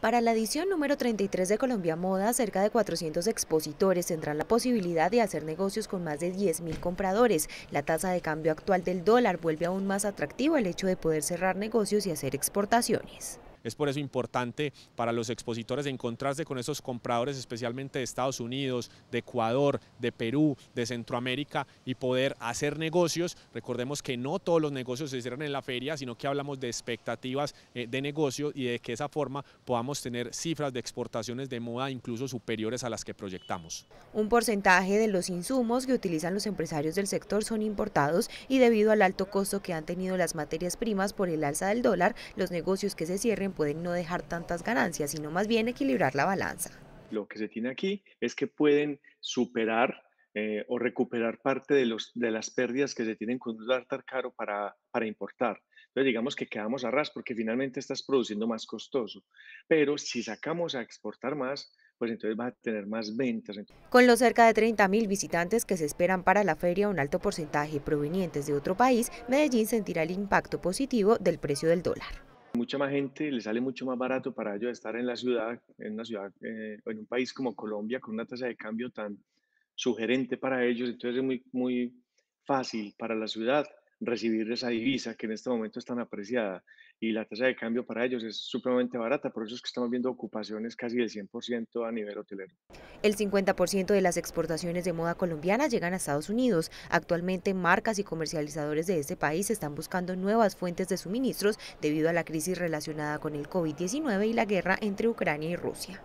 Para la edición número 33 de Colombia Moda, cerca de 400 expositores tendrán la posibilidad de hacer negocios con más de 10.000 compradores. La tasa de cambio actual del dólar vuelve aún más atractivo el hecho de poder cerrar negocios y hacer exportaciones. Es por eso importante para los expositores encontrarse con esos compradores, especialmente de Estados Unidos, de Ecuador, de Perú, de Centroamérica y poder hacer negocios. Recordemos que no todos los negocios se cierran en la feria, sino que hablamos de expectativas eh, de negocio y de que esa forma podamos tener cifras de exportaciones de moda incluso superiores a las que proyectamos. Un porcentaje de los insumos que utilizan los empresarios del sector son importados y debido al alto costo que han tenido las materias primas por el alza del dólar, los negocios que se cierren pueden no dejar tantas ganancias, sino más bien equilibrar la balanza. Lo que se tiene aquí es que pueden superar eh, o recuperar parte de, de las pérdidas que se tienen con un dólar caro para, para importar. Entonces digamos que quedamos a ras porque finalmente estás produciendo más costoso. Pero si sacamos a exportar más, pues entonces vas a tener más ventas. Con los cerca de 30.000 visitantes que se esperan para la feria, un alto porcentaje provenientes de otro país, Medellín sentirá el impacto positivo del precio del dólar mucha más gente, le sale mucho más barato para ellos estar en la ciudad, en una ciudad, eh, en un país como Colombia, con una tasa de cambio tan sugerente para ellos, entonces es muy, muy fácil para la ciudad recibir esa divisa que en este momento es tan apreciada y la tasa de cambio para ellos es supremamente barata, por eso es que estamos viendo ocupaciones casi del 100% a nivel hotelero. El 50% de las exportaciones de moda colombiana llegan a Estados Unidos. Actualmente marcas y comercializadores de este país están buscando nuevas fuentes de suministros debido a la crisis relacionada con el COVID-19 y la guerra entre Ucrania y Rusia.